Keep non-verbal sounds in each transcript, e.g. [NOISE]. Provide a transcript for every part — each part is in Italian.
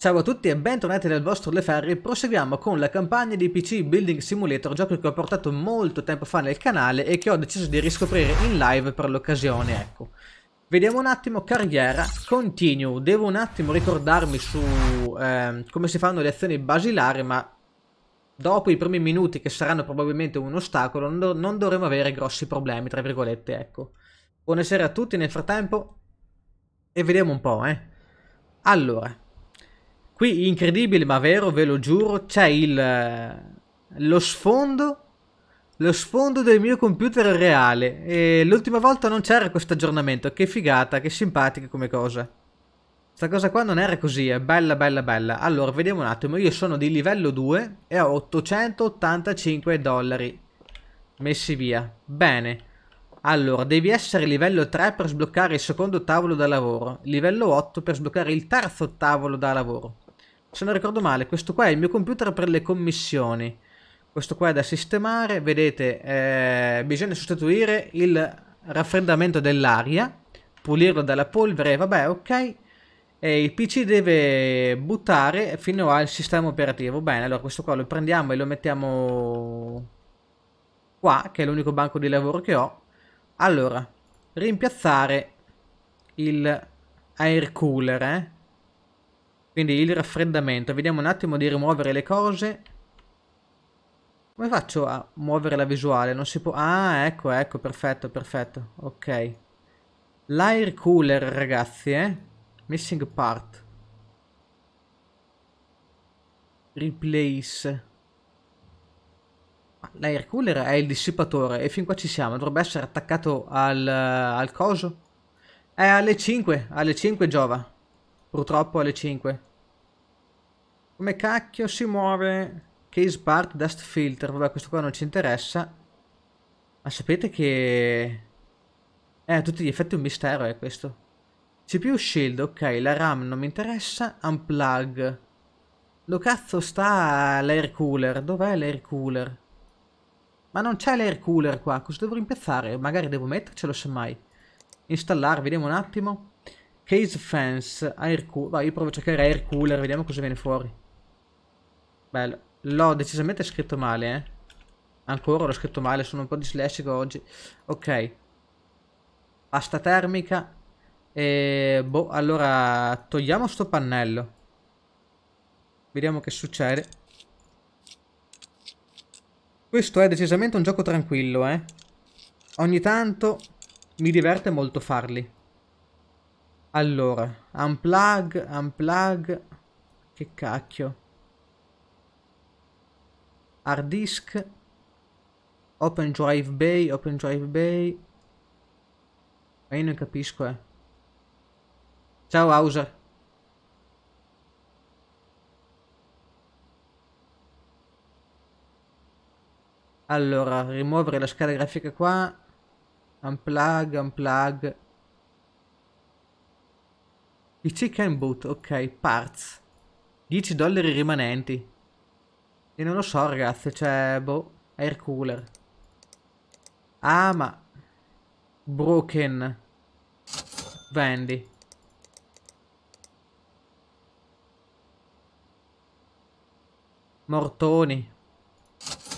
Ciao a tutti e bentornati nel vostro Leferri, proseguiamo con la campagna di PC Building Simulator, gioco che ho portato molto tempo fa nel canale e che ho deciso di riscoprire in live per l'occasione, ecco. Vediamo un attimo, carriera, continue, devo un attimo ricordarmi su eh, come si fanno le azioni basilari, ma dopo i primi minuti che saranno probabilmente un ostacolo non, do non dovremo avere grossi problemi, tra virgolette, ecco. Buonasera a tutti nel frattempo e vediamo un po', eh. Allora... Qui, incredibile ma vero, ve lo giuro, c'è il, eh, lo sfondo lo sfondo del mio computer reale e l'ultima volta non c'era questo aggiornamento, che figata, che simpatica come cosa. Sta cosa qua non era così, è bella bella bella. Allora, vediamo un attimo, io sono di livello 2 e ho 885 dollari messi via. Bene. Allora, devi essere livello 3 per sbloccare il secondo tavolo da lavoro, livello 8 per sbloccare il terzo tavolo da lavoro se non ricordo male, questo qua è il mio computer per le commissioni. Questo qua è da sistemare, vedete, eh, bisogna sostituire il raffreddamento dell'aria, pulirlo dalla polvere, vabbè, ok. E il PC deve buttare fino al sistema operativo. Bene, allora questo qua lo prendiamo e lo mettiamo qua, che è l'unico banco di lavoro che ho. Allora, rimpiazzare il air cooler, eh? Quindi il raffreddamento. Vediamo un attimo di rimuovere le cose. Come faccio a muovere la visuale? Non si può... Ah, ecco, ecco, perfetto, perfetto. Ok. L'air cooler, ragazzi, eh. Missing part. Replace. L'air cooler è il dissipatore e fin qua ci siamo, dovrebbe essere attaccato al, al coso. È alle 5, alle 5 giova. Purtroppo alle 5. Come cacchio si muove? Case part dust filter. Vabbè, questo qua non ci interessa. Ma sapete che... Eh, a tutti gli effetti un mistero è eh, questo. CPU shield, ok, la RAM non mi interessa. Unplug. Lo cazzo sta l'air cooler? Dov'è l'air cooler? Ma non c'è l'air cooler qua, cosa devo rimpiazzare? Magari devo mettercelo semmai. Installare, vediamo un attimo. Case fence, air cooler. Vai, io provo a cercare air cooler, vediamo cosa viene fuori. Bello. L'ho decisamente scritto male, eh. Ancora l'ho scritto male, sono un po' dislessico oggi. Ok. Pasta termica. E boh, allora togliamo sto pannello. Vediamo che succede. Questo è decisamente un gioco tranquillo, eh. Ogni tanto mi diverte molto farli. Allora, unplug, unplug... Che cacchio hard disk, Open Drive Bay, Open Drive Bay. Ma io non capisco, eh. Ciao Hauser. Allora, rimuovere la scheda grafica qua. Unplug, unplug. PC can boot, ok, parts. 10 dollari rimanenti. E non lo so, ragazzi, cioè, boh, air cooler. Ah, ma... Broken. Vendi. Mortoni.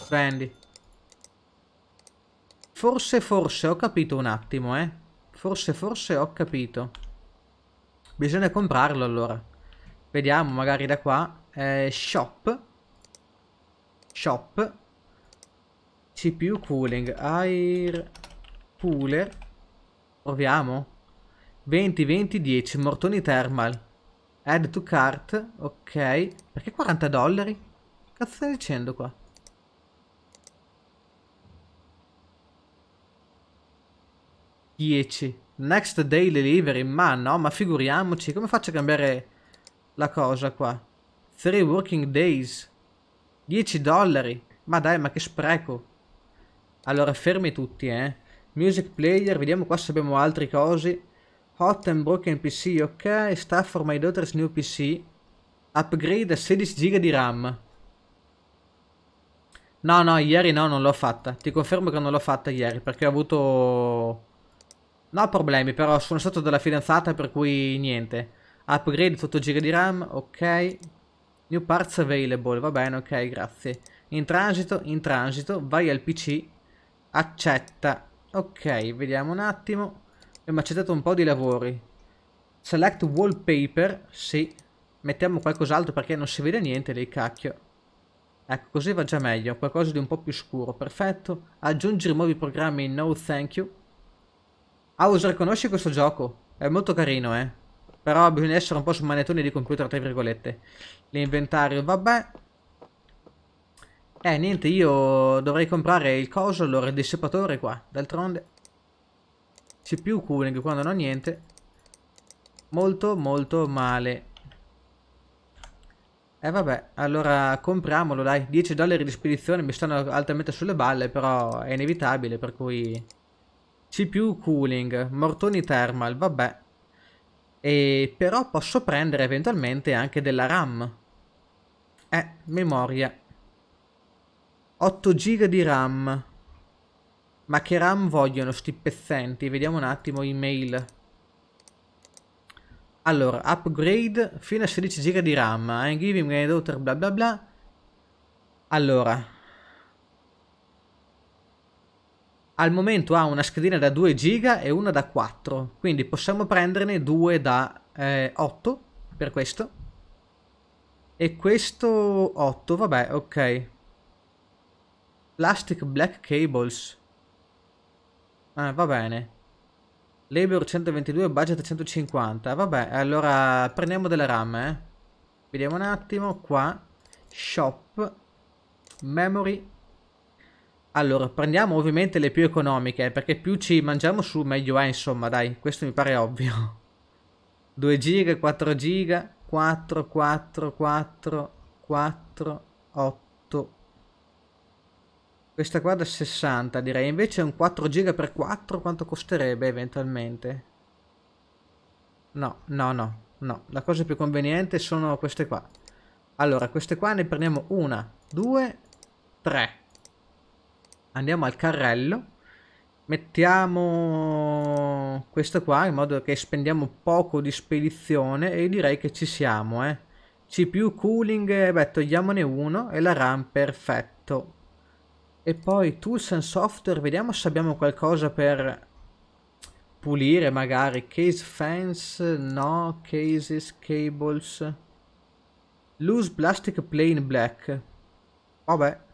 Vendi. Forse, forse, ho capito un attimo, eh. Forse, forse ho capito. Bisogna comprarlo, allora. Vediamo, magari da qua. Eh, shop shop CPU cooling air cooler proviamo 20 20 10 mortoni thermal add to cart ok perché 40 dollari? cazzo stai dicendo qua? Dieci. Next day delivery, ma no, ma figuriamoci, come faccio a cambiare la cosa qua? 3 working days. 10 dollari. Ma dai, ma che spreco. Allora, fermi tutti, eh. Music player, vediamo qua se abbiamo altri cosi. Hot and broken PC, ok. Staff for my daughter's new PC. Upgrade a 16 giga di RAM. No, no, ieri no, non l'ho fatta. Ti confermo che non l'ho fatta ieri, perché ho avuto... No problemi, però sono stato dalla fidanzata, per cui niente. Upgrade 8 giga di RAM, ok. New parts available, va bene, ok, grazie. In transito, in transito, vai al PC, accetta. Ok, vediamo un attimo. Abbiamo accettato un po' di lavori. Select wallpaper, sì. Mettiamo qualcos'altro perché non si vede niente lì, cacchio. Ecco, così va già meglio, qualcosa di un po' più scuro, perfetto. Aggiungere nuovi programmi, no thank you. Hauser, conosci questo gioco? È molto carino, eh. Però bisogna essere un po' su manettoni di computer, tra virgolette. L'inventario, vabbè. Eh, niente, io dovrei comprare il coso, allora il dissipatore qua, d'altronde. CPU cooling quando non ho niente. Molto, molto male. eh, vabbè, allora compriamolo, dai. 10 dollari di spedizione mi stanno altamente sulle balle, però è inevitabile, per cui... CPU cooling, mortoni thermal, vabbè. E però posso prendere eventualmente anche della RAM. Eh, memoria. 8 giga di RAM. Ma che RAM vogliono sti pezzenti? Vediamo un attimo email. Allora, upgrade fino a 16 giga di RAM. I'm giving my daughter bla bla bla. Allora, al momento ha una schedina da 2 giga e una da 4 quindi possiamo prenderne due da eh, 8 per questo e questo 8 vabbè ok plastic black cables ah, va bene labor 122 budget 150 vabbè allora prendiamo delle RAM eh. vediamo un attimo qua shop memory allora, prendiamo ovviamente le più economiche, perché più ci mangiamo su meglio è, insomma, dai, questo mi pare ovvio. 2 [LAUGHS] giga, 4 giga, 4, 4, 4, 4, 8. Questa qua da 60 direi, invece un 4 giga per 4 quanto costerebbe eventualmente? No, no, no, no, la cosa più conveniente sono queste qua. Allora, queste qua ne prendiamo una, due, tre andiamo al carrello mettiamo questo qua in modo che spendiamo poco di spedizione e direi che ci siamo eh. CPU cooling eh, beh togliamone uno e la RAM perfetto e poi tools and software vediamo se abbiamo qualcosa per pulire magari case fans no cases cables loose plastic plain black vabbè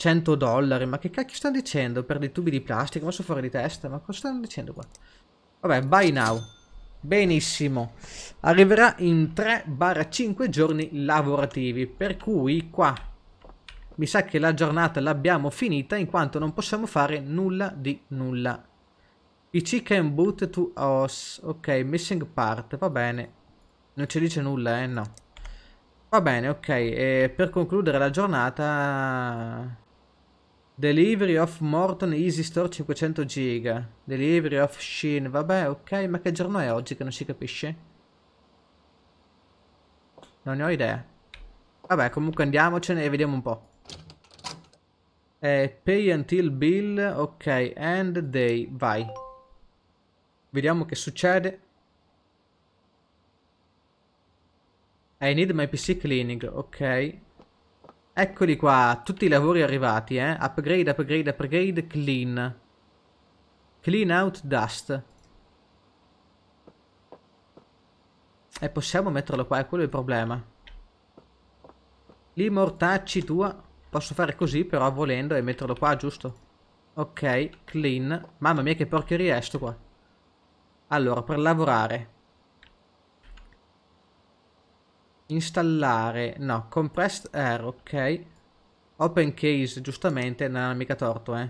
100 dollari. Ma che cacchio stanno dicendo per dei tubi di plastica? Non so fare di testa, ma cosa stanno dicendo qua? Vabbè, buy now. Benissimo. Arriverà in 3-5 giorni lavorativi, per cui qua mi sa che la giornata l'abbiamo finita in quanto non possiamo fare nulla di nulla. PC can boot to OS. Ok, missing part, va bene. Non ci dice nulla, eh? No. Va bene, ok. E per concludere la giornata... Delivery of Morton Easy Store 500 giga. Delivery of Shin. Vabbè, ok, ma che giorno è oggi che non si capisce? Non ne ho idea. Vabbè, comunque andiamocene e vediamo un po'. Eh, pay until bill. Ok, end day. Vai. Vediamo che succede. I need my PC cleaning. Ok. Eccoli qua, tutti i lavori arrivati, eh. Upgrade, upgrade, upgrade, clean. Clean out dust. E possiamo metterlo qua, è quello il problema. Li mortacci tua. Posso fare così però volendo e metterlo qua, giusto? Ok, clean. Mamma mia che porcheria è sto qua. Allora, per lavorare. installare, no, compressed air, ok. Open case, giustamente, non ha mica torto, eh.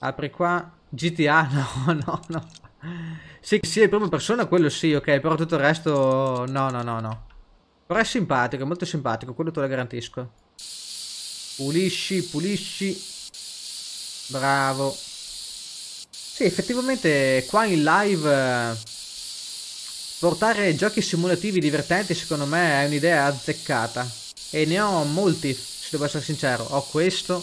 Apri qua, GTA, [LAUGHS] no, no, no. Sì, sì, è prima persona, quello sì, ok, però tutto il resto, no, no, no, no. Però è simpatico, è molto simpatico, quello te lo garantisco. Pulisci, pulisci. Bravo. Sì, effettivamente qua in live... Portare giochi simulativi divertenti secondo me è un'idea azzeccata. E ne ho molti, se devo essere sincero. Ho questo,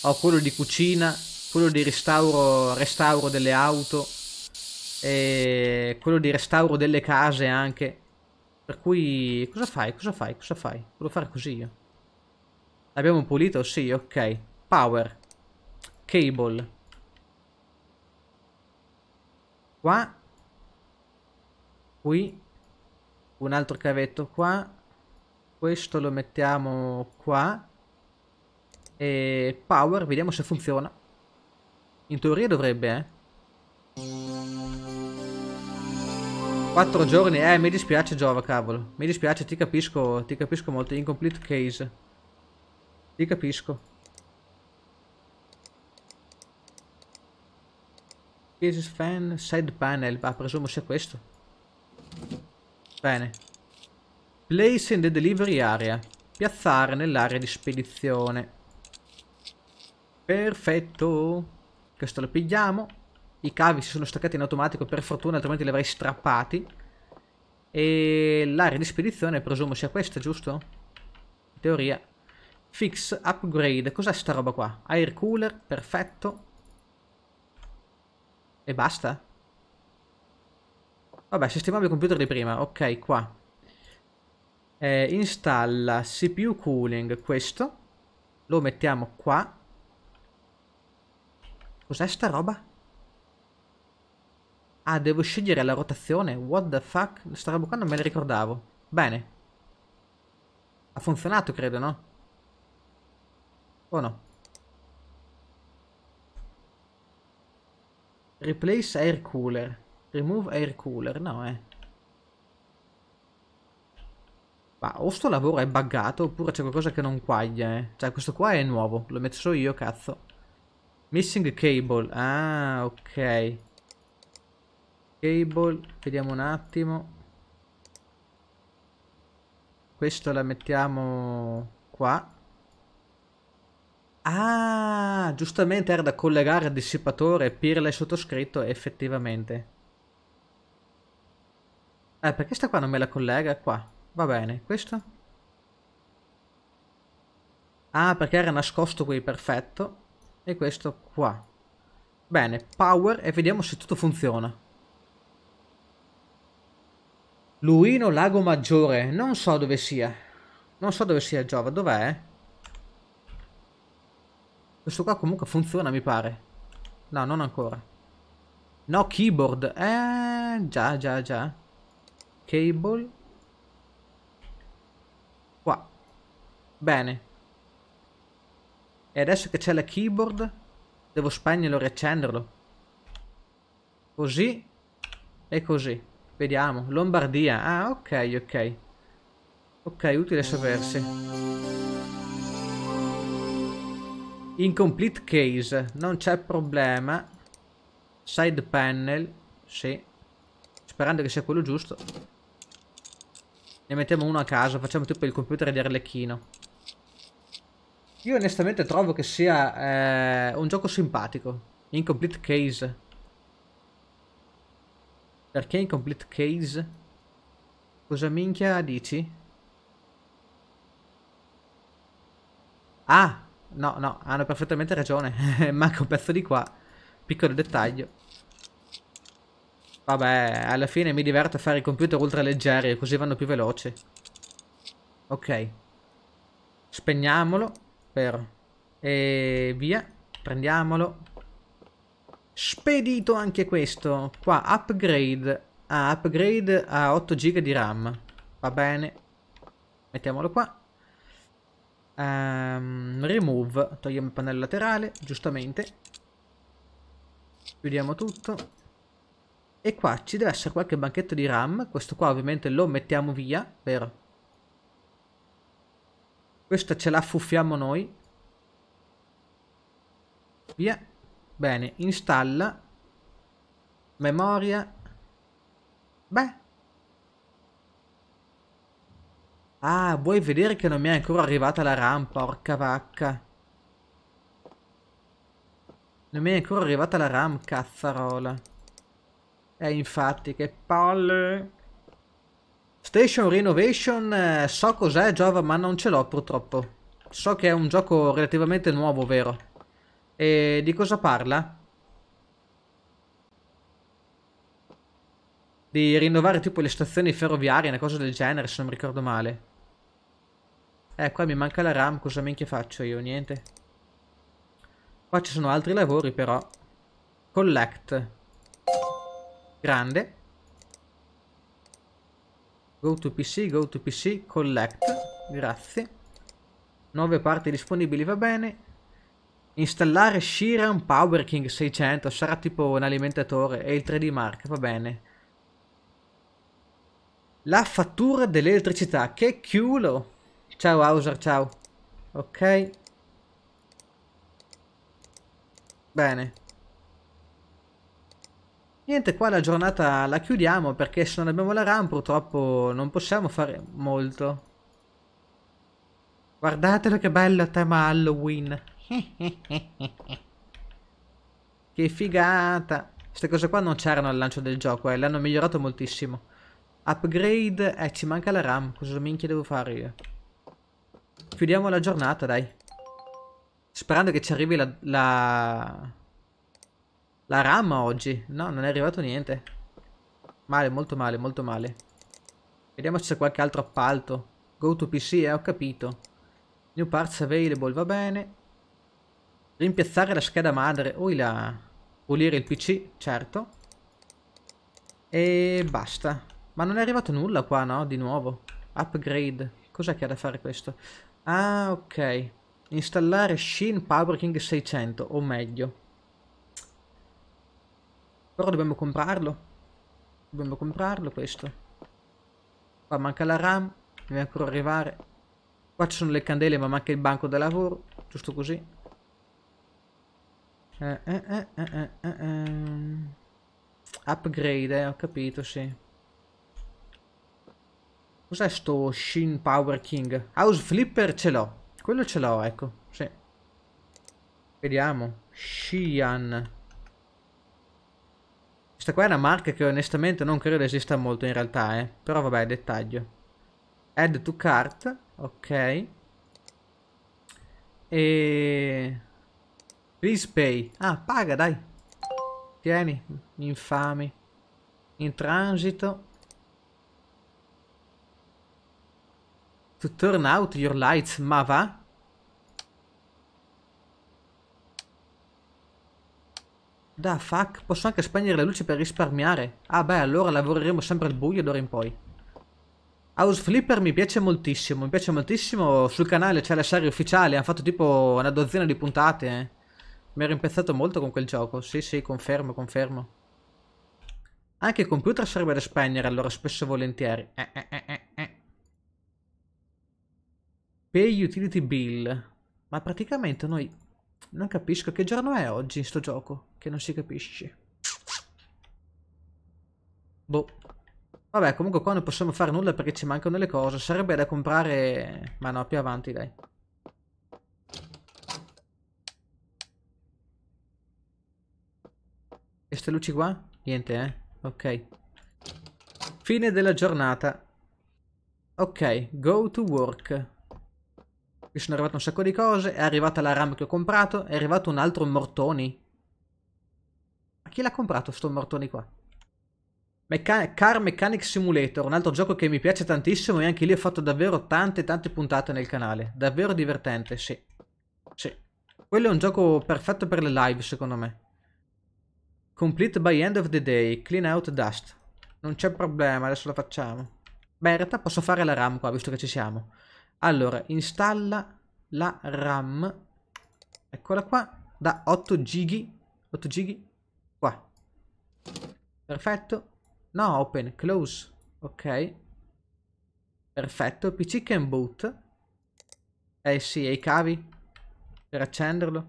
ho quello di cucina, quello di restauro, restauro delle auto e quello di restauro delle case anche. Per cui cosa fai? Cosa fai? Cosa fai? Volevo fare così io. L'abbiamo pulito? Sì, ok. Power. Cable. Qua qui, un altro cavetto qua, questo lo mettiamo qua, e power, vediamo se funziona. In teoria dovrebbe, eh. 4 giorni, eh, mi dispiace Giova, cavolo. Mi dispiace, ti capisco, ti capisco molto. Incomplete case. Ti capisco. Cases fan, side panel, ah, presumo sia questo. Bene. Place in the delivery area. Piazzare nell'area di spedizione. Perfetto. Questo lo pigliamo. I cavi si sono staccati in automatico per fortuna, altrimenti li avrei strappati. E l'area di spedizione presumo sia questa, giusto? In teoria. Fix, upgrade. Cos'è sta roba qua? Air cooler, perfetto. E basta? Vabbè, sistemiamo il computer di prima. Ok, qua. Eh, installa CPU cooling questo. Lo mettiamo qua. Cos'è sta roba? Ah, devo scegliere la rotazione. What the fuck? Sta roba qua non me la ricordavo. Bene. Ha funzionato, credo, no? O no? Replace air cooler. Remove air cooler, no eh. Ma o sto lavoro è buggato oppure c'è qualcosa che non quaglia eh. Cioè questo qua è nuovo, lo metto messo io cazzo. Missing cable, ah ok. Cable, vediamo un attimo. Questo la mettiamo qua. Ah, giustamente era da collegare al dissipatore, pirla e sottoscritto effettivamente. Eh, perché sta qua non me la collega? Qua. Va bene. Questo? Ah, perché era nascosto qui, perfetto. E questo qua. Bene, power e vediamo se tutto funziona. Luino Lago Maggiore. Non so dove sia. Non so dove sia Giova. Dov'è? Questo qua comunque funziona, mi pare. No, non ancora. No, keyboard. Eh, già, già, già cable qua bene e adesso che c'è la keyboard devo spegnerlo e riaccenderlo così e così vediamo Lombardia ah ok ok ok utile sapersi incomplete case non c'è problema side panel sì sperando che sia quello giusto ne mettiamo uno a caso, facciamo tipo il computer di Arlecchino. Io onestamente trovo che sia eh, un gioco simpatico. Incomplete case. Perché incomplete case? Cosa minchia dici? Ah, no, no, hanno perfettamente ragione. [LAUGHS] Manca un pezzo di qua. Piccolo dettaglio. Vabbè, alla fine mi diverto a fare i computer ultra leggeri, così vanno più veloci. Ok. Spegniamolo. Per... E via. Prendiamolo. Spedito anche questo. Qua, upgrade. Ah, upgrade a 8 GB di RAM. Va bene. Mettiamolo qua. Um, remove. Togliamo il pannello laterale, giustamente. Chiudiamo tutto. E qua ci deve essere qualche banchetto di RAM. Questo qua ovviamente lo mettiamo via per... Questa ce la fuffiamo noi. Via. Bene, installa. Memoria. Beh. Ah, vuoi vedere che non mi è ancora arrivata la RAM, porca vacca. Non mi è ancora arrivata la RAM, cazzarola. E infatti che palle. Station Renovation eh, so cos'è Java ma non ce l'ho purtroppo. So che è un gioco relativamente nuovo, vero? E di cosa parla? Di rinnovare tipo le stazioni ferroviarie, una cosa del genere se non mi ricordo male. Eh, qua mi manca la RAM, cosa minchia faccio io? Niente. Qua ci sono altri lavori però. Collect grande go to pc go to pc collect grazie 9 parti disponibili va bene installare Shiran Power King 600 sarà tipo un alimentatore e il 3D Mark va bene la fattura dell'elettricità che culo ciao Hauser ciao ok bene Niente, qua la giornata la chiudiamo perché se non abbiamo la RAM purtroppo non possiamo fare molto. Guardatelo che bello tema Halloween. [LAUGHS] che figata. Queste cose qua non c'erano al lancio del gioco, eh, le hanno migliorato moltissimo. Upgrade, eh ci manca la RAM, cosa minchia devo fare io? Chiudiamo la giornata, dai. Sperando che ci arrivi la... la la RAM oggi. No, non è arrivato niente. Male, molto male, molto male. Vediamo se c'è qualche altro appalto. Go to PC, eh, ho capito. New parts available, va bene. Rimpiazzare la scheda madre. Ui la Pulire il PC, certo. E basta. Ma non è arrivato nulla qua, no? Di nuovo. Upgrade. Cos'è che ha da fare questo? Ah, ok. Installare Shin Power King 600, o meglio. Però dobbiamo comprarlo. Dobbiamo comprarlo questo. Qua manca la RAM. Deve ancora arrivare. Qua ci sono le candele ma manca il banco da lavoro. Giusto così. Eh eh eh, eh, eh, eh, Upgrade, eh, ho capito, sì. Cos'è sto Shin Power King? House Flipper ce l'ho. Quello ce l'ho, ecco, sì. Vediamo. Shian. Questa qua è una marca che onestamente non credo esista molto in realtà, eh. Però vabbè, dettaglio. Add to cart, ok. E... Please pay. Ah, paga, dai. Tieni, infami. In transito. To turn out your lights, ma va? Da fuck, posso anche spegnere le luci per risparmiare. Ah beh, allora lavoreremo sempre al buio d'ora in poi. House Flipper mi piace moltissimo, mi piace moltissimo. Sul canale c'è la serie ufficiale, hanno fatto tipo una dozzina di puntate. Eh. Mi ero impezzato molto con quel gioco, sì sì, confermo, confermo. Anche il computer serve da spegnere, allora spesso e volentieri. Eh, eh, eh, eh, eh. Pay utility bill. Ma praticamente noi non capisco che giorno è oggi in sto gioco, che non si capisce. Boh. Vabbè, comunque qua non possiamo fare nulla perché ci mancano le cose. Sarebbe da comprare... Ma no, più avanti, dai. Queste luci qua? Niente, eh? Ok. Fine della giornata. Ok, go to work mi sono arrivato un sacco di cose, è arrivata la RAM che ho comprato, è arrivato un altro Mortoni. Ma chi l'ha comprato sto Mortoni qua? Meca Car Mechanic Simulator, un altro gioco che mi piace tantissimo e anche lì ho fatto davvero tante tante puntate nel canale. Davvero divertente, sì. Sì. Quello è un gioco perfetto per le live, secondo me. Complete by end of the day, clean out dust. Non c'è problema, adesso lo facciamo. Beh, in realtà posso fare la RAM qua, visto che ci siamo. Allora, installa la RAM, eccola qua, da 8 gigi, 8 gigi, qua. Perfetto. No, open, close, ok. Perfetto, PC can boot. Eh sì, e i cavi per accenderlo.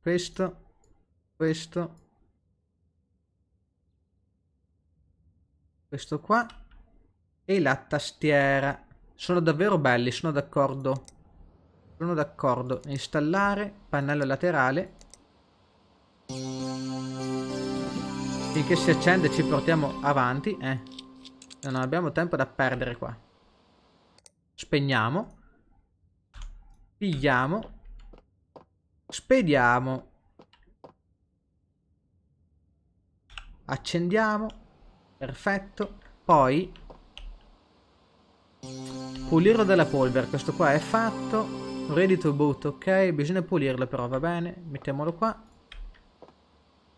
Questo, questo. Questo qua. E la tastiera. Sono davvero belli, sono d'accordo. Sono d'accordo. Installare pannello laterale. Finché si accende ci portiamo avanti. Eh. Non abbiamo tempo da perdere qua. Spegniamo. Pigliamo. Spediamo. Accendiamo. Perfetto. Poi Pulirlo dalla polvere, questo qua è fatto. Ready to boot, ok. Bisogna pulirlo però, va bene. Mettiamolo qua.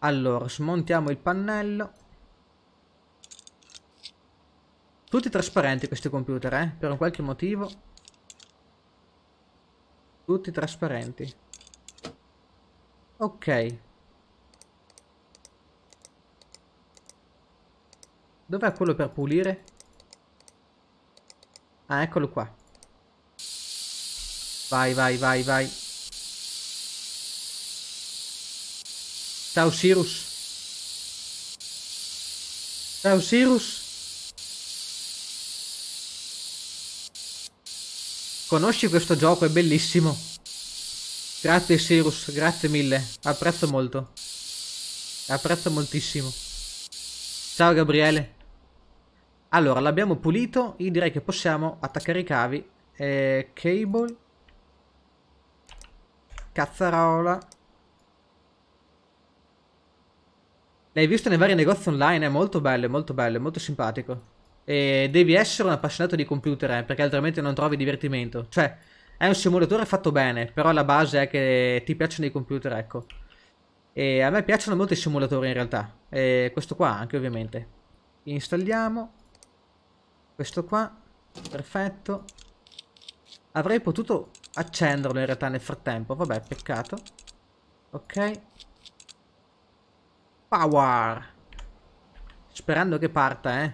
Allora, smontiamo il pannello. Tutti trasparenti questi computer, eh? Per un qualche motivo. Tutti trasparenti. Ok. Dov'è quello per pulire? Ah, eccolo qua. Vai, vai, vai, vai. Ciao Sirus. Ciao Sirus. Conosci questo gioco, è bellissimo. Grazie Sirus, grazie mille. Apprezzo molto. Apprezzo moltissimo. Ciao Gabriele. Allora, l'abbiamo pulito. Io direi che possiamo attaccare i cavi. Eh, cable. Cazzarola. L'hai visto nei vari negozi online, è molto bello, è molto bello, è molto simpatico. E devi essere un appassionato di computer, eh, perché altrimenti non trovi divertimento. Cioè, è un simulatore fatto bene, però la base è che ti piacciono i computer, ecco. E a me piacciono molto i simulatori in realtà. E questo qua anche, ovviamente. Installiamo. Questo qua, perfetto. Avrei potuto accenderlo in realtà nel frattempo, vabbè, peccato. Ok. Power! Sperando che parta, eh.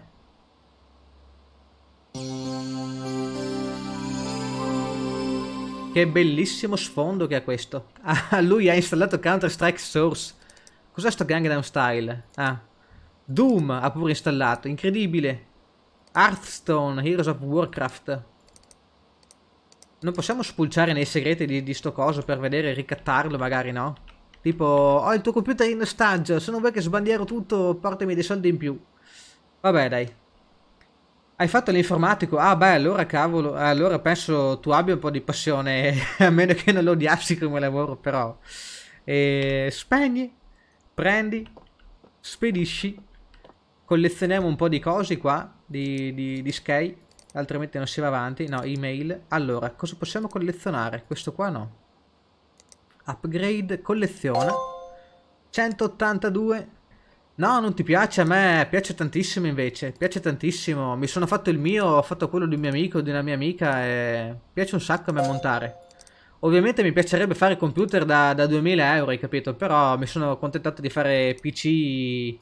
Che bellissimo sfondo che ha questo. [LAUGHS] Ah, lui ha installato Counter-Strike Source. Cos'è sto Gangnam Style? Ah. Doom ha pure installato, incredibile. Hearthstone, Heroes of Warcraft. Non possiamo spulciare nei segreti di, di sto coso per vedere e ricattarlo magari, no? Tipo, ho il tuo computer in ostaggio, se non vuoi che sbandiero tutto, portami dei soldi in più. Vabbè, dai. Hai fatto l'informatico? Ah beh, allora cavolo, eh, allora penso tu abbia un po' di passione, [LAUGHS] a meno che non lo odiassi come lavoro, però. E... Spegni, prendi, spedisci Collezioniamo un po' di cose qua, di, di, di Sky, altrimenti non si va avanti. No, email. Allora, cosa possiamo collezionare? Questo qua no. Upgrade, colleziona. 182. No, non ti piace, a me piace tantissimo invece, piace tantissimo. Mi sono fatto il mio, ho fatto quello di un mio amico, di una mia amica e piace un sacco a me montare. Ovviamente mi piacerebbe fare computer da, da 2000 euro, hai capito? Però mi sono contentato di fare PC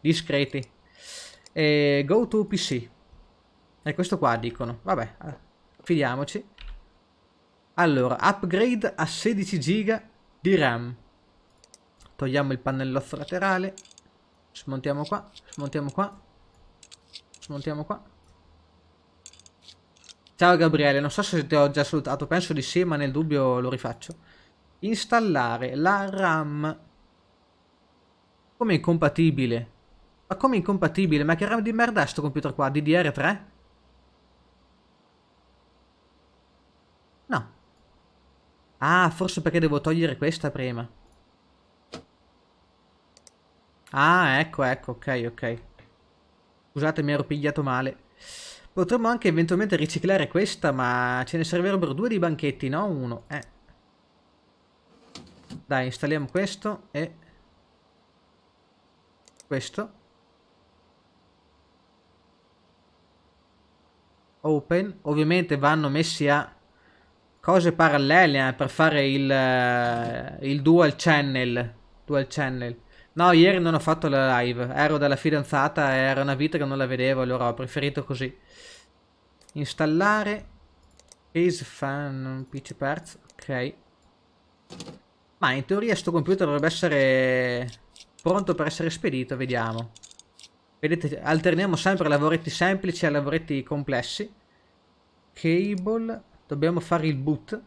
discreti eh, go to PC. E questo qua dicono, vabbè, ah, fidiamoci. Allora, upgrade a 16 giga di RAM. Togliamo il pannellozzo laterale. Smontiamo qua, smontiamo qua. Smontiamo qua. Ciao Gabriele, non so se ti ho già salutato, penso di sì, ma nel dubbio lo rifaccio. Installare la RAM come è compatibile ma come incompatibile? Ma che RAM di merda è sto computer qua? DDR3? No. Ah, forse perché devo togliere questa prima. Ah, ecco, ecco, ok, ok. Scusate, mi ero pigliato male. Potremmo anche eventualmente riciclare questa, ma ce ne servirebbero due di banchetti, no? Uno, eh. Dai, installiamo questo e... Questo. Open, ovviamente vanno messi a cose parallele eh, per fare il, eh, il dual channel. Dual channel. No, ieri non ho fatto la live, ero dalla fidanzata, era una vita che non la vedevo, allora ho preferito così. Installare Case Fan PC Parts, ok. Ma in teoria sto computer dovrebbe essere pronto per essere spedito, vediamo. Vedete, alterniamo sempre lavoretti semplici a lavoretti complessi. Cable, dobbiamo fare il boot.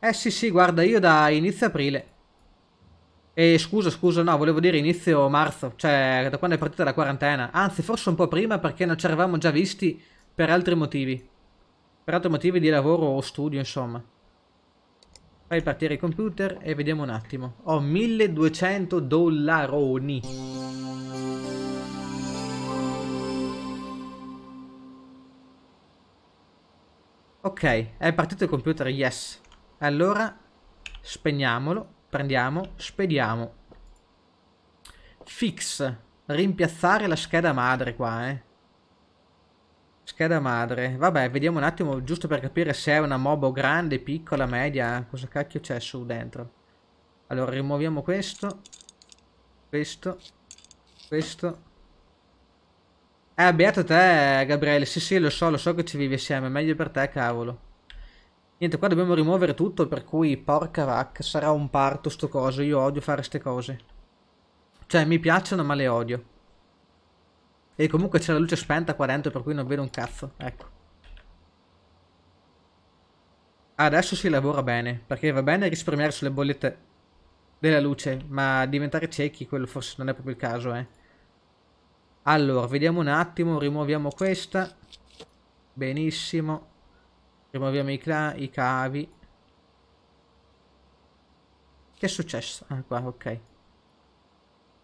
Eh sì sì, guarda, io da inizio aprile. E scusa, scusa, no, volevo dire inizio marzo, cioè da quando è partita la quarantena. Anzi, forse un po' prima perché non ci eravamo già visti per altri motivi. Per altri motivi di lavoro o studio, insomma. Fai partire il computer e vediamo un attimo. Ho 1200 dollaroni. Ok, è partito il computer, yes. Allora, spegniamolo, prendiamo, spediamo. Fix, rimpiazzare la scheda madre qua, eh. Scheda madre. Vabbè, vediamo un attimo, giusto per capire se è una mob grande, piccola, media. Cosa cacchio c'è su dentro? Allora, rimuoviamo questo. Questo. Questo. Eh, beato te, Gabriele. Sì, sì, lo so, lo so che ci vivi assieme. Meglio per te, cavolo. Niente, qua dobbiamo rimuovere tutto, per cui, porca vacca, sarà un parto sto coso. Io odio fare ste cose. Cioè, mi piacciono, ma le odio. E comunque c'è la luce spenta qua dentro per cui non vedo un cazzo, ecco. Adesso si lavora bene, perché va bene risparmiare sulle bollette della luce, ma diventare ciechi quello forse non è proprio il caso, eh. Allora, vediamo un attimo, rimuoviamo questa. Benissimo. Rimuoviamo i, i cavi. Che è successo? Ah, qua, ok.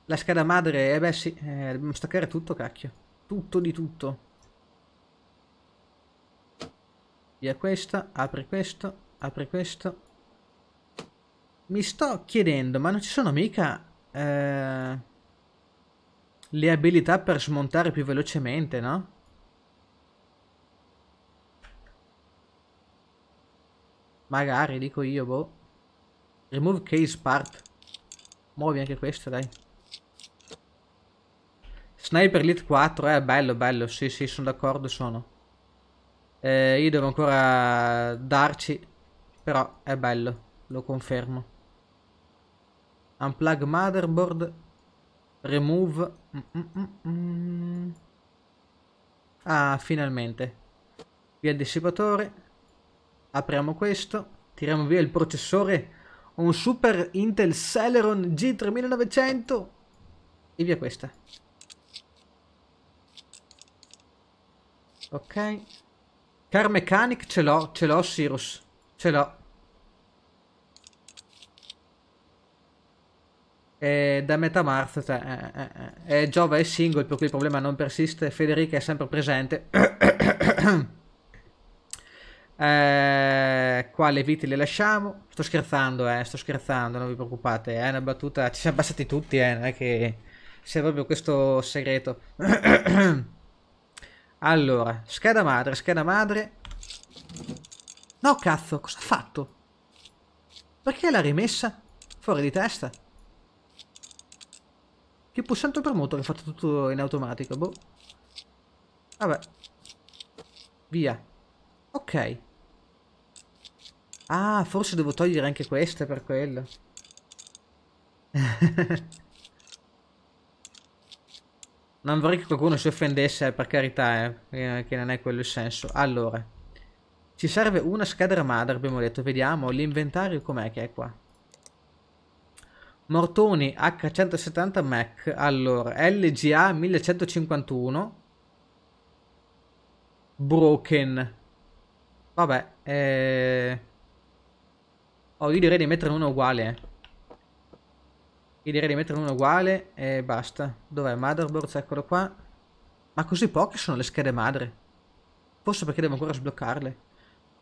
La scheda madre, eh beh sì, eh, dobbiamo staccare tutto, cacchio. Tutto di tutto. Via questa, apri questo, apri questo. Mi sto chiedendo, ma non ci sono mica... Eh, le abilità per smontare più velocemente, no? Magari, dico io, boh. Remove case part. Muovi anche questo, dai. Sniper Elite 4, eh, bello, bello, sì, sì, sono d'accordo, sono. Eh, io devo ancora darci, però è bello, lo confermo. Unplug motherboard, remove... Mm, mm, mm, ah, finalmente. Via il dissipatore, apriamo questo, tiriamo via il processore, un Super Intel Celeron G3900 e via questa. Ok. Car mechanic ce l'ho, ce l'ho Sirus. Ce l'ho. E da metà marzo, cioè, eh, eh, eh. Giova è single, per cui il problema non persiste. Federica è sempre presente. [COUGHS] eh, qua le viti le lasciamo. Sto scherzando, eh, sto scherzando, non vi preoccupate. Eh, è una battuta, ci siamo abbassati tutti, eh, non è che sia proprio questo segreto. [COUGHS] Allora, scheda madre, scheda madre. No, cazzo, cosa ha fatto? Perché l'ha rimessa? Fuori di testa. Che pulsante per motore, ha fatto tutto in automatico, boh. Vabbè. Via. Ok. Ah, forse devo togliere anche queste per quello. [LAUGHS] Non vorrei che qualcuno si offendesse, eh, per carità, eh, eh, che non è quello il senso. Allora, ci serve una scadra madre, abbiamo detto. Vediamo l'inventario com'è che è qua. Mortoni H170 Mac. Allora, LGA 1151. Broken. Vabbè, eh... Oh, io direi di mettere uno uguale, eh. Io direi di mettere uno uguale e basta. Dov'è? Motherboard, eccolo qua. Ma così poche sono le schede madre. Forse perché devo ancora sbloccarle.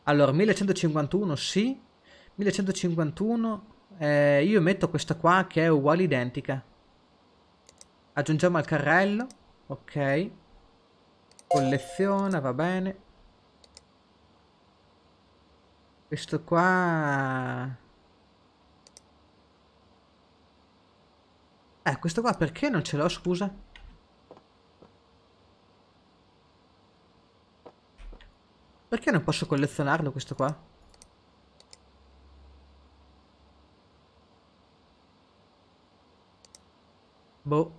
Allora, 1151 sì. 1151. Eh, io metto questa qua che è uguale identica. Aggiungiamo al carrello. Ok. Colleziona, va bene. Questo qua... Eh, questo qua perché non ce l'ho, scusa? Perché non posso collezionarlo questo qua? Boh.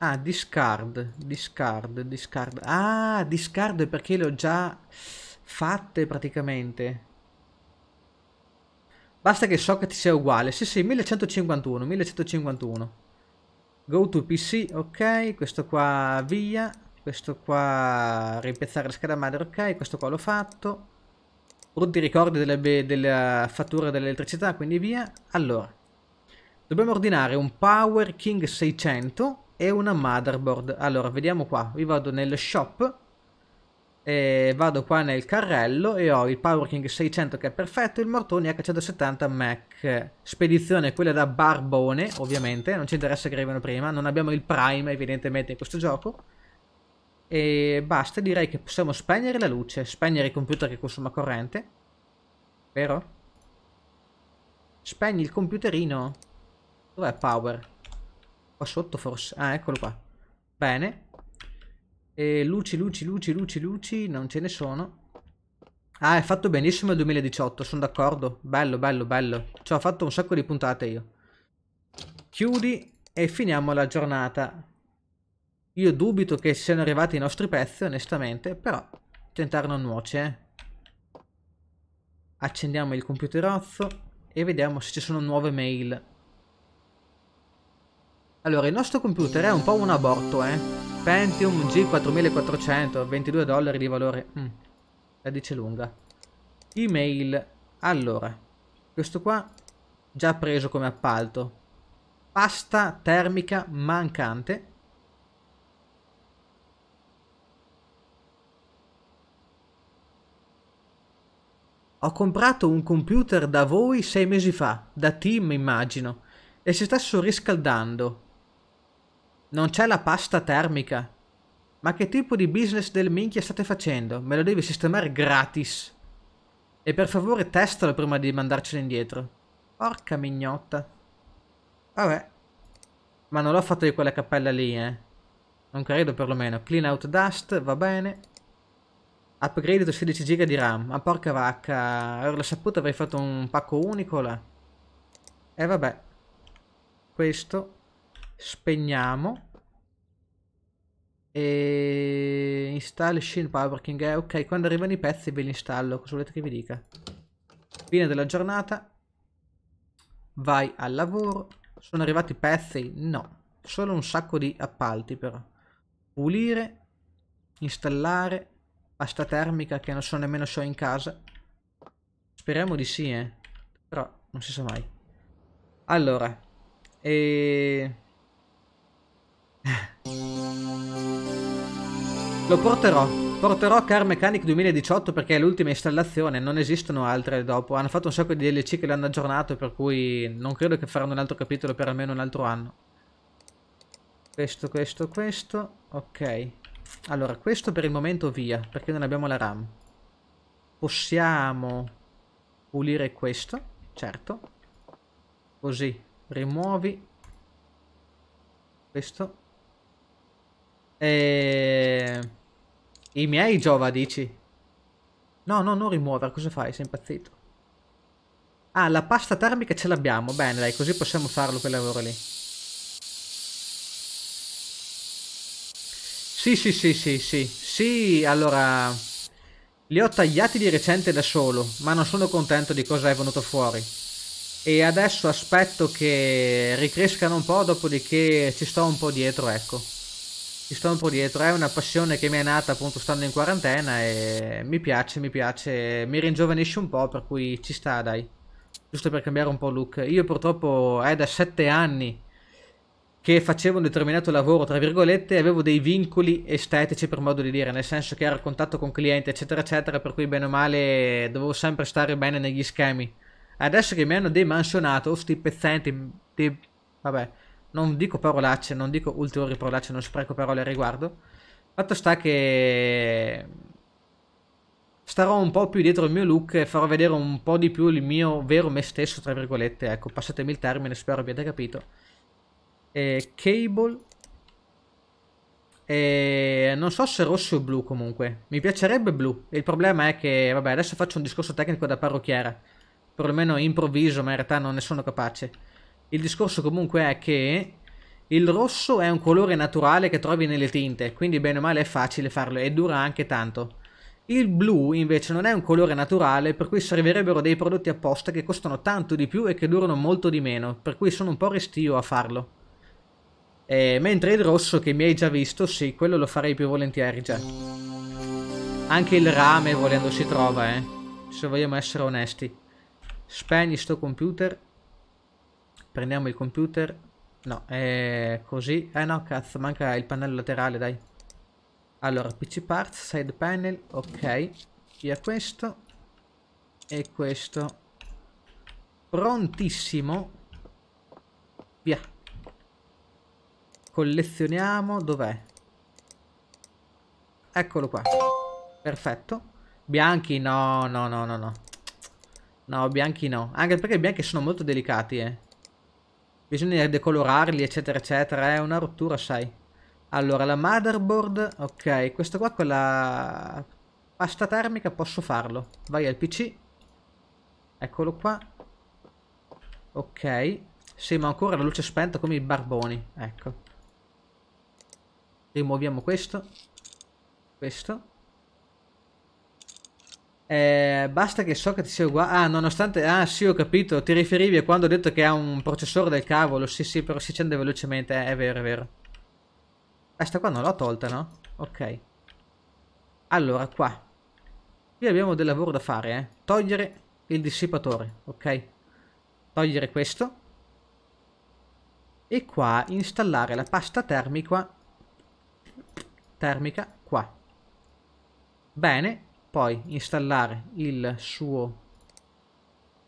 Ah, discard, discard, discard. Ah, discard perché le ho già fatte praticamente. Basta che so che ti sia uguale. Sì, sì, 1151, 1151. Go to PC, ok. Questo qua via. Questo qua rimpiazzare la scheda madre, ok. Questo qua l'ho fatto. Root di ricordi della, della fattura dell'elettricità, quindi via. Allora, dobbiamo ordinare un Power King 600 e una motherboard. Allora, vediamo qua. Vi vado nel shop e eh, vado qua nel carrello e ho il Power King 600 che è perfetto, il Mortoni H170 Mac, spedizione quella da Barbone ovviamente, non ci interessa che arrivano prima, non abbiamo il Prime evidentemente in questo gioco e basta, direi che possiamo spegnere la luce, spegnere il computer che consuma corrente, vero? Spegni il computerino, dov'è Power? Qua sotto forse, ah eccolo qua, bene e luci, luci, luci, luci, luci, non ce ne sono. Ah, è fatto benissimo il 2018, sono d'accordo. Bello, bello, bello. Ci ho fatto un sacco di puntate io. Chiudi e finiamo la giornata. Io dubito che siano arrivati i nostri pezzi, onestamente, però tentare non nuoce. Eh. Accendiamo il computerozzo e vediamo se ci sono nuove mail. Allora, il nostro computer è un po' un aborto, eh. Pentium G4400, 22 dollari di valore. Mm. La dice lunga. Email. Allora, questo qua già preso come appalto. Pasta termica mancante. Ho comprato un computer da voi sei mesi fa, da team immagino, e si sta surriscaldando. Non c'è la pasta termica. Ma che tipo di business del minchia state facendo? Me lo devi sistemare gratis. E per favore testalo prima di mandarcelo indietro. Porca mignotta. Vabbè. Ma non l'ho fatto di quella cappella lì, eh. Non credo perlomeno. Clean out dust, va bene. Upgrade 16 giga di RAM. Ma porca vacca. Avrei saputo avrei fatto un pacco unico là. E eh, vabbè. Questo spegniamo e install Shield Power Eh, ok, quando arrivano i pezzi ve li installo, cosa volete che vi dica? Fine della giornata, vai al lavoro, sono arrivati i pezzi? No, solo un sacco di appalti però. Pulire, installare, pasta termica che non so nemmeno se ho in casa. Speriamo di sì, eh. Però non si sa mai. Allora, e... Lo porterò. Porterò Car Mechanic 2018 perché è l'ultima installazione, non esistono altre dopo. Hanno fatto un sacco di DLC che l'hanno aggiornato, per cui non credo che faranno un altro capitolo per almeno un altro anno. Questo, questo, questo. Ok. Allora, questo per il momento via, perché non abbiamo la RAM. Possiamo pulire questo, certo. Così, rimuovi questo e... I miei giova, dici? No, no, non rimuovere, cosa fai? Sei impazzito. Ah, la pasta termica ce l'abbiamo. Bene, dai, così possiamo farlo quel lavoro lì. Sì, sì, sì, sì, sì. Sì, allora... Li ho tagliati di recente da solo, ma non sono contento di cosa è venuto fuori. E adesso aspetto che ricrescano un po', dopodiché ci sto un po' dietro, ecco ci sto un po' dietro, è una passione che mi è nata appunto stando in quarantena e mi piace, mi piace, mi ringiovanisce un po', per cui ci sta dai, giusto per cambiare un po' look. Io purtroppo è da sette anni che facevo un determinato lavoro, tra virgolette, e avevo dei vincoli estetici per modo di dire, nel senso che ero a contatto con clienti eccetera eccetera, per cui bene o male dovevo sempre stare bene negli schemi. Adesso che mi hanno demansionato, sti pezzenti, di... vabbè non dico parolacce, non dico ulteriori parolacce, non spreco parole al riguardo. Fatto sta che starò un po' più dietro il mio look e farò vedere un po' di più il mio vero me stesso, tra virgolette, ecco, passatemi il termine, spero abbiate capito. E eh, cable e eh, non so se rosso o blu comunque. Mi piacerebbe blu. Il problema è che, vabbè, adesso faccio un discorso tecnico da parrucchiera. Perlomeno improvviso, ma in realtà non ne sono capace. Il discorso comunque è che il rosso è un colore naturale che trovi nelle tinte, quindi bene o male è facile farlo e dura anche tanto. Il blu invece non è un colore naturale, per cui servirebbero dei prodotti apposta che costano tanto di più e che durano molto di meno, per cui sono un po' restio a farlo. E, mentre il rosso che mi hai già visto, sì, quello lo farei più volentieri già. Anche il rame volendo si trova, eh. Se vogliamo essere onesti. Spegni sto computer Prendiamo il computer. No, è così. Eh no, cazzo, manca il pannello laterale, dai. Allora, PC parts, side panel, ok. Via questo. E questo. Prontissimo. Via. Collezioniamo, dov'è? Eccolo qua. Perfetto. Bianchi no, no, no, no, no. No, bianchi no. Anche perché i bianchi sono molto delicati, eh bisogna decolorarli eccetera eccetera, è una rottura sai. Allora la motherboard, ok, questo qua con la pasta termica posso farlo, vai al pc, eccolo qua, ok, sì ma ancora la luce spenta come i barboni, ecco. Rimuoviamo questo, questo. Eh, basta che so che ti sia uguale. Ah, nonostante. Ah, sì, ho capito. Ti riferivi a quando ho detto che ha un processore del cavolo. Sì, sì, però si accende velocemente. Eh, è vero, è vero. Questa eh, qua non l'ho tolta, no? Ok. Allora, qua. Qui abbiamo del lavoro da fare, eh. Togliere il dissipatore, ok? Togliere questo. E qua installare la pasta termica. Termica, qua. Bene, poi installare il suo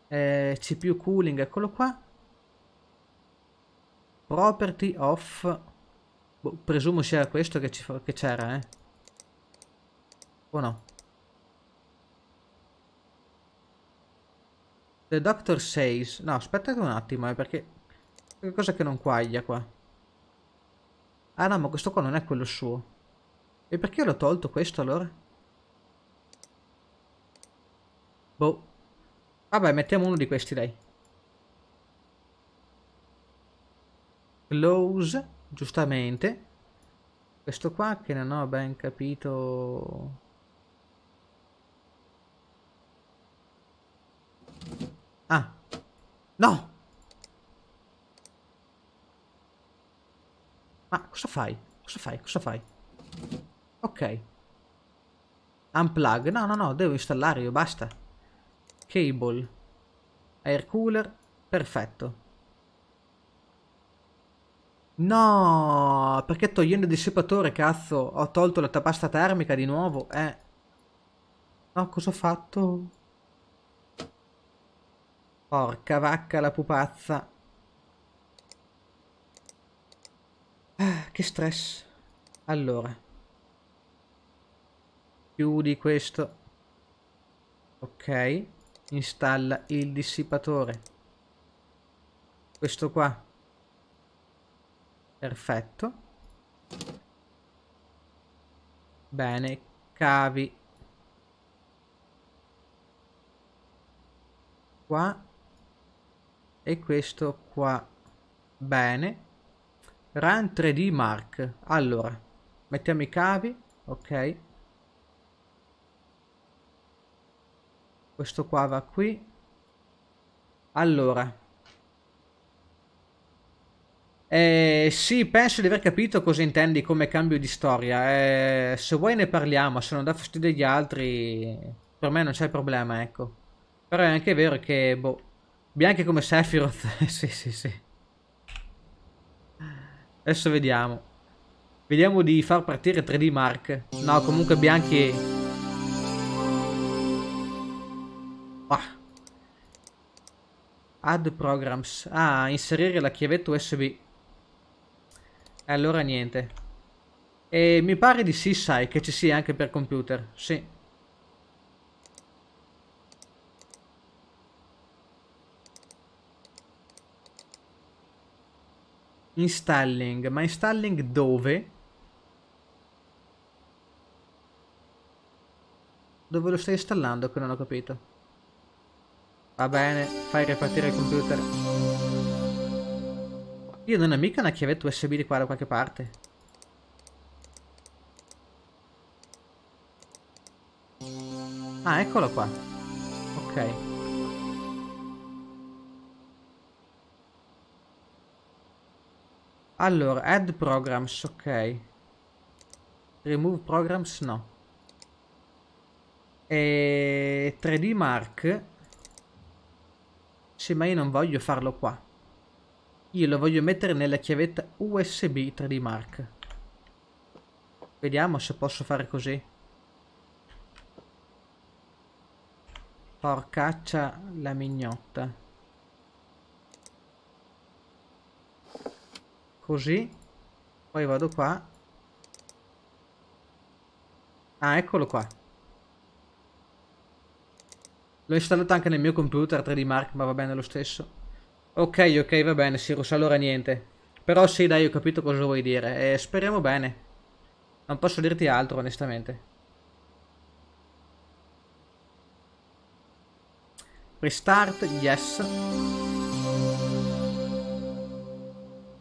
eh, CPU cooling, eccolo qua, property of, boh, presumo sia questo che c'era, eh. o no. The Doctor says, no aspettate un attimo eh, perché qualcosa che non quaglia qua. Ah no ma questo qua non è quello suo. E perché l'ho tolto questo allora? Boh. Vabbè, mettiamo uno di questi, dai. Close, giustamente. Questo qua che non ho ben capito... Ah. No! Ma cosa fai? Cosa fai? Cosa fai? Ok. Unplug. No, no, no, devo installare io, basta. Cable, air cooler, perfetto. No, perché togliendo il dissipatore, cazzo, ho tolto la tapasta termica di nuovo, eh. No, cosa ho fatto? Porca vacca la pupazza. Ah, che stress. Allora. Chiudi questo. Ok installa il dissipatore questo qua perfetto bene cavi qua e questo qua bene run 3d mark allora mettiamo i cavi ok questo qua va qui allora eh, sì, penso di aver capito cosa intendi come cambio di storia. Eh, se vuoi ne parliamo, se non dà fastidio agli altri, per me non c'è problema, ecco. Però è anche vero che, boh, bianchi come Sephiroth, [LAUGHS] sì, sì, sì. Adesso vediamo. Vediamo di far partire 3D Mark. No, comunque bianchi... Ah. Add programs. Ah, inserire la chiavetta USB. E eh, allora niente. E mi pare di sì, sai, che ci sia anche per computer. Sì. Installing, ma installing dove? Dove lo stai installando che non ho capito? Va bene, fai ripartire il computer. Io non ho mica una chiavetta USB di qua da qualche parte. Ah, eccolo qua. Ok. Allora, add programs, ok. Remove programs, no. E 3D Mark sì, ma io non voglio farlo qua. Io lo voglio mettere nella chiavetta USB 3D Mark. Vediamo se posso fare così. Porcaccia la mignotta. Così. Poi vado qua. Ah, eccolo qua. L'ho installato anche nel mio computer 3D Mark, ma va bene lo stesso. Ok, ok, va bene, Sirus, allora niente. Però sì, dai, ho capito cosa vuoi dire e speriamo bene. Non posso dirti altro, onestamente. Restart, yes.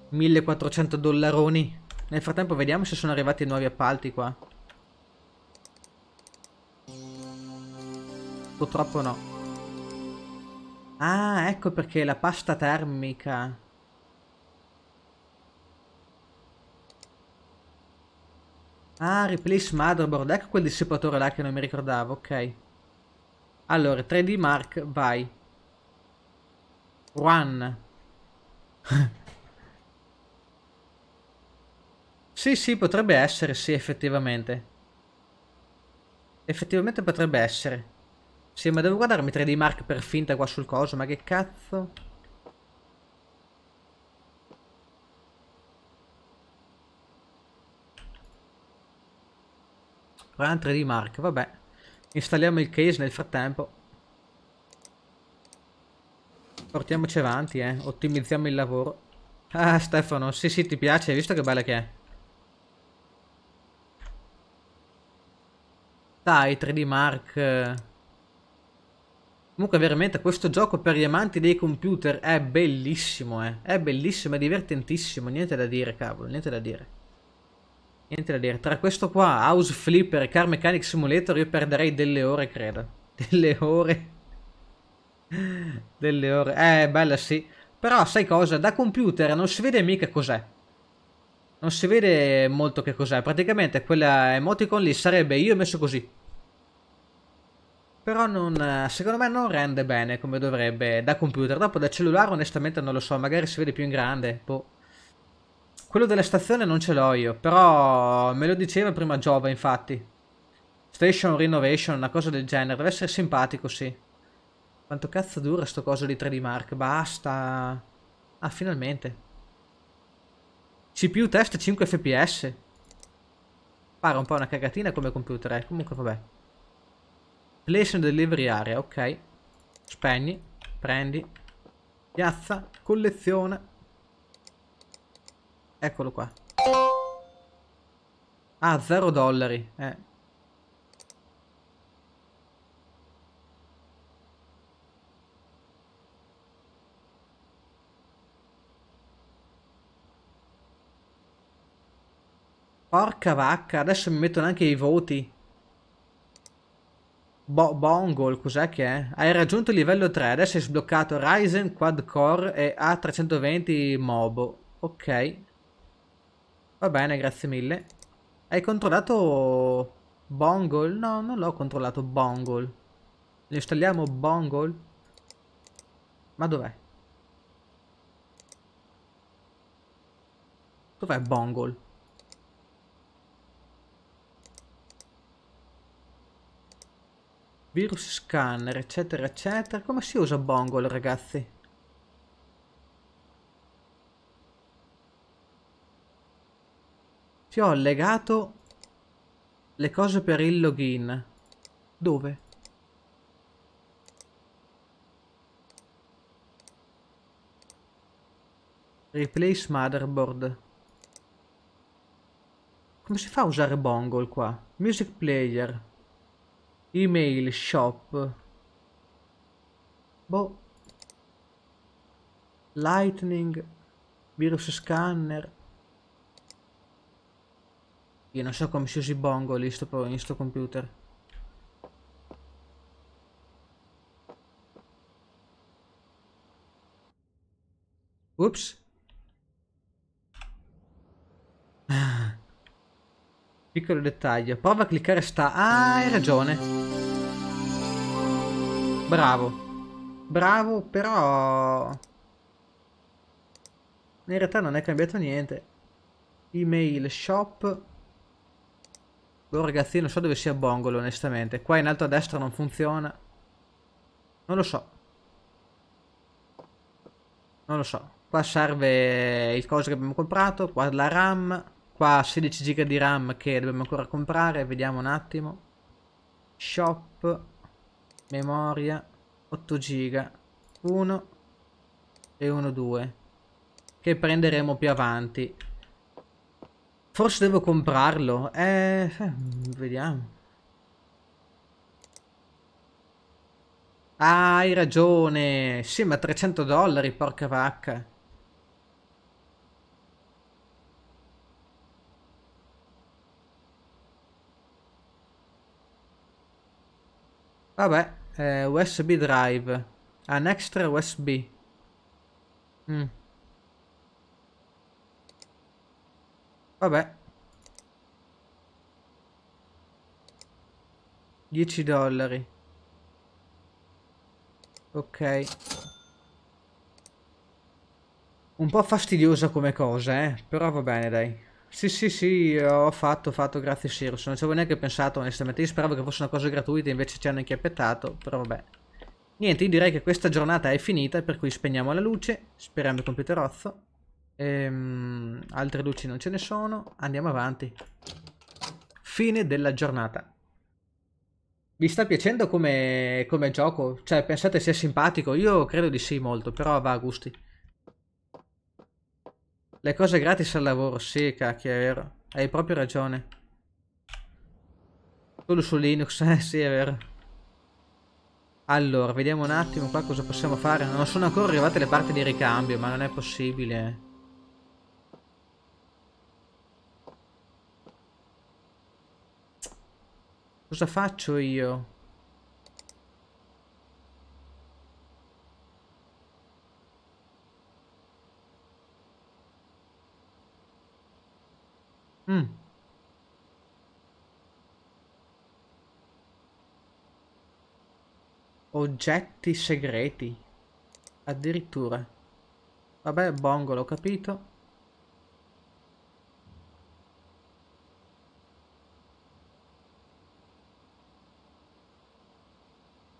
1400 dollaroni. Nel frattempo vediamo se sono arrivati nuovi appalti qua. Purtroppo no. Ah, ecco perché la pasta termica. Ah, replace motherboard. Ecco quel dissipatore là che non mi ricordavo, ok. Allora, 3D Mark, vai. Run. [LAUGHS] sì, sì, potrebbe essere, sì, effettivamente. Effettivamente potrebbe essere. Sì, ma devo guardarmi 3D Mark per finta qua sul coso, ma che cazzo? Guarda 3D Mark, vabbè. Installiamo il case nel frattempo. Portiamoci avanti, eh. Ottimizziamo il lavoro. Ah, Stefano, sì sì, ti piace, hai visto che bella che è? Dai, 3D Mark... Eh. Comunque veramente questo gioco per gli amanti dei computer è bellissimo, eh. È bellissimo, è divertentissimo, niente da dire, cavolo, niente da dire. Niente da dire. Tra questo qua, House Flipper e Car Mechanic Simulator io perderei delle ore, credo. [LAUGHS] Delle ore. delle ore. Eh, bella sì. Però sai cosa? Da computer non si vede mica cos'è. Non si vede molto che cos'è. Praticamente quella emoticon lì sarebbe io messo così. Però non, eh, secondo me non rende bene come dovrebbe da computer. Dopo da cellulare onestamente non lo so, magari si vede più in grande. Boh. Quello della stazione non ce l'ho io, però me lo diceva prima Giova infatti. Station Renovation, una cosa del genere, deve essere simpatico, sì. Quanto cazzo dura sto coso di 3D Mark? Basta. Ah, finalmente. CPU test 5 fps. Pare un po' una cagatina come computer, eh. Comunque vabbè. Place and delivery area, ok. Spegni, prendi, piazza, collezione. Eccolo qua. Ah, 0 dollari. Eh. Porca vacca, adesso mi mettono anche i voti. Bo- Bongol, cos'è che è? Hai raggiunto il livello 3, adesso hai sbloccato Ryzen Quad Core e A320 Mobo. Ok. Va bene, grazie mille. Hai controllato Bongol? No, non l'ho controllato Bongol. installiamo Bongol? Ma dov'è? Dov'è Bongol? Virus scanner, eccetera, eccetera. Come si usa Bongol, ragazzi? Ti ho legato le cose per il login. Dove? Replace motherboard. Come si fa a usare Bongol qua? Music player. Email shop. Boh. Lightning. Virus scanner. Io non so come si usi bongo lì sto, in sto computer. Ups. Ah. Piccolo dettaglio. Prova a cliccare sta... Ah, hai ragione. Bravo. Bravo, però... In realtà non è cambiato niente. Email shop. Oh ragazzi, non so dove sia Bongolo, onestamente. Qua in alto a destra non funziona. Non lo so. Non lo so. Qua serve il coso che abbiamo comprato, qua la RAM. Qua 16 giga di RAM che dobbiamo ancora comprare, vediamo un attimo. Shop, memoria, 8 giga, 1 e 1, 2, che prenderemo più avanti. Forse devo comprarlo, eh, eh vediamo. Ah, hai ragione. Sì, ma 300 dollari, porca vacca. Vabbè, eh, USB drive. An extra USB. Mm. Vabbè. 10 dollari. Ok. Un po' fastidiosa come cosa, eh. Però va bene, dai. Sì, sì, sì, ho fatto, ho fatto, grazie Sirius. Non ci avevo neanche pensato, onestamente. Io speravo che fosse una cosa gratuita, invece ci hanno inchiappettato, però vabbè. Niente, io direi che questa giornata è finita, per cui spegniamo la luce, speriamo il computer computerozzo. Ehm, altre luci non ce ne sono, andiamo avanti. Fine della giornata. Vi sta piacendo come, come gioco? Cioè, pensate sia simpatico? Io credo di sì molto, però va a gusti. Le cose gratis al lavoro, sì, cacchio, è vero. Hai proprio ragione. Solo su Linux, [LAUGHS] eh, sì, è vero. Allora, vediamo un attimo qua cosa possiamo fare. Non sono ancora arrivate le parti di ricambio, ma non è possibile. Cosa faccio io? Mm. Oggetti segreti. Addirittura. Vabbè, bongo, l'ho capito.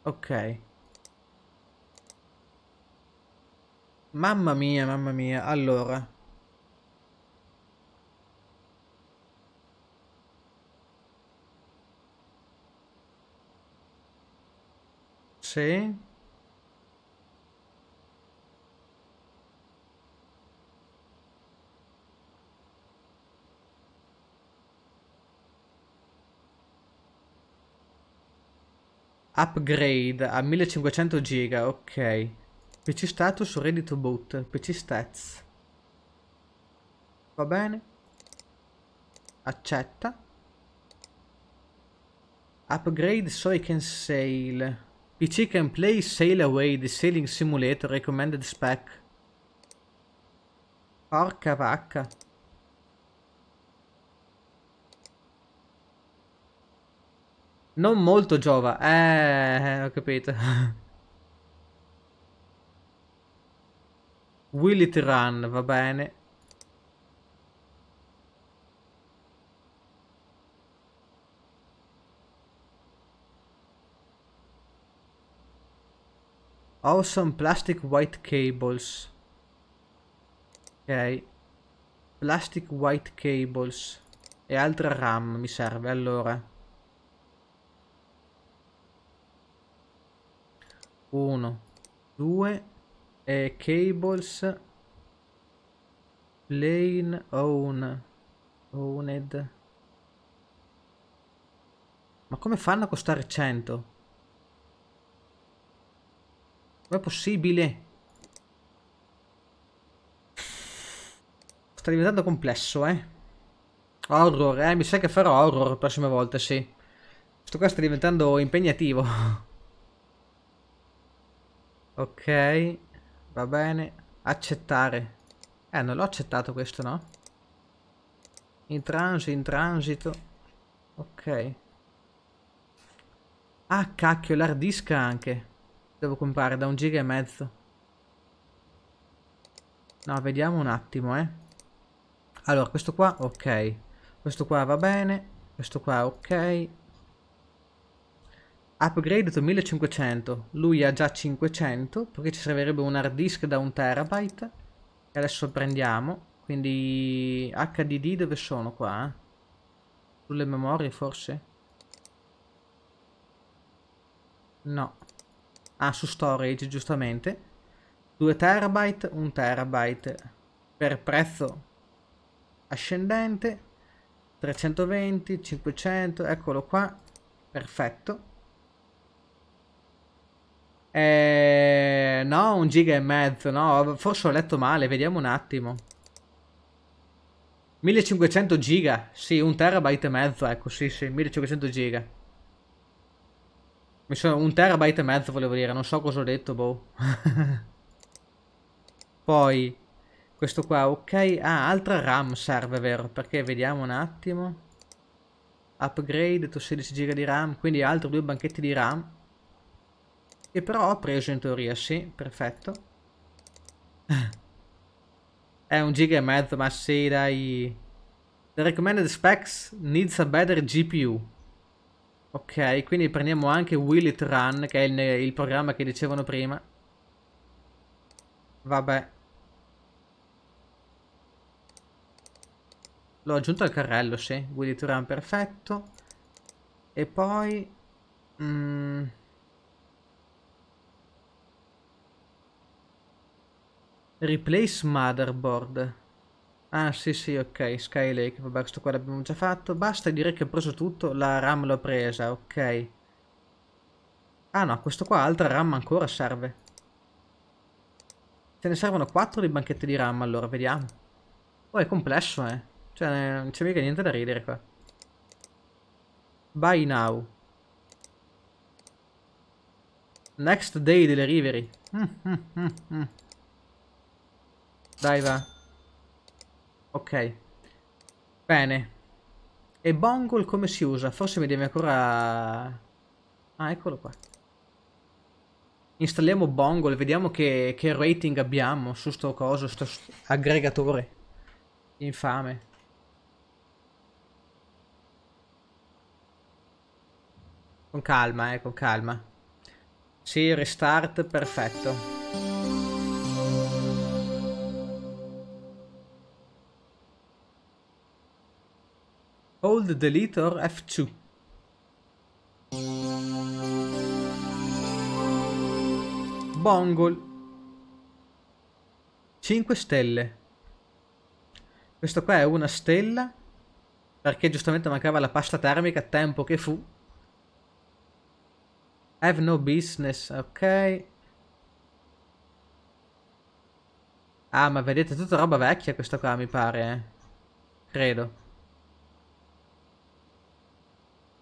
Ok. Mamma mia, mamma mia. Allora. Sì. Upgrade a 1500 giga, ok. PC status, reddito boot, PC stats. Va bene. Accetta. Upgrade so I can sale. PC can play Sail Away, the Sailing Simulator, recommended spec. Porca vacca. Non molto giova. Eh, eh ho capito. [LAUGHS] Will it run? Va bene. Awesome plastic white cables. Ok. Plastic white cables. E altra RAM mi serve, allora. Uno, due, e cables. Plain own. Owned. Ma come fanno a costare 100? Com'è possibile? Sta diventando complesso, eh. Horror, eh. Mi sa che farò horror la prossima volta, sì. Questo qua sta diventando impegnativo. [LAUGHS] ok. Va bene. Accettare. Eh, non l'ho accettato questo, no? In transito, in transito. Ok. Ah, cacchio, l'hard disk anche. Devo comprare da un giga e mezzo. No, vediamo un attimo, eh. Allora, questo qua, ok. Questo qua va bene. Questo qua, ok. Upgrade 1500. Lui ha già 500, perché ci servirebbe un hard disk da un terabyte. E adesso prendiamo. Quindi HDD dove sono qua? Eh? Sulle memorie forse? No. Ah, su storage, giustamente. 2 terabyte, 1 terabyte per prezzo ascendente. 320, 500, eccolo qua. Perfetto. Eh, no, un giga e mezzo, no, forse ho letto male, vediamo un attimo. 1500 giga, sì, un terabyte e mezzo, ecco, sì, sì, 1500 giga. Mi sono un terabyte e mezzo volevo dire, non so cosa ho detto, boh. [LAUGHS] Poi, questo qua, ok. Ah, altra RAM serve, vero? Perché vediamo un attimo. Upgrade, to 16 giga di RAM, quindi altri due banchetti di RAM. Che però ho preso in teoria, sì, perfetto. [LAUGHS] È un giga e mezzo, ma sì, dai. The recommended specs needs a better GPU. Ok, quindi prendiamo anche Will It Run, che è il, il programma che dicevano prima. Vabbè. L'ho aggiunto al carrello, sì. Will It Run, perfetto. E poi... Mm, replace Motherboard. Ah sì sì ok, Skylake, vabbè questo qua l'abbiamo già fatto. Basta dire che ho preso tutto, la RAM l'ho presa, ok. Ah no, questo qua altra RAM ancora serve. Ce ne servono 4 di banchette di RAM allora, vediamo. Oh è complesso eh, cioè non c'è mica niente da ridere qua. Buy now. Next day delivery. Mm, mm, mm, mm. Dai va. Ok. Bene. E Bongol come si usa? Forse mi deve ancora... Ah, eccolo qua. Installiamo Bongol, vediamo che, che rating abbiamo su sto coso, sto, sto aggregatore. Infame. Con calma, eh, con calma. Sì, restart, perfetto. Hold delete or F2. Bongol 5 stelle. Questa qua è una stella perché giustamente mancava la pasta termica, tempo che fu. Have no business, ok. Ah, ma vedete, tutta roba vecchia questa qua, mi pare, eh. Credo.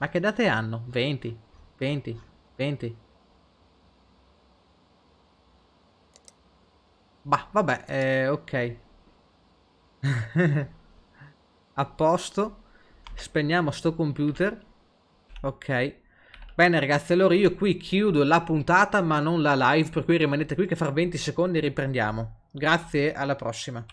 Ma che date hanno? 20, 20, 20. Bah, vabbè, eh, ok. [LAUGHS] A posto. Spegniamo sto computer. Ok. Bene ragazzi, allora io qui chiudo la puntata ma non la live, per cui rimanete qui che fra 20 secondi riprendiamo. Grazie, alla prossima.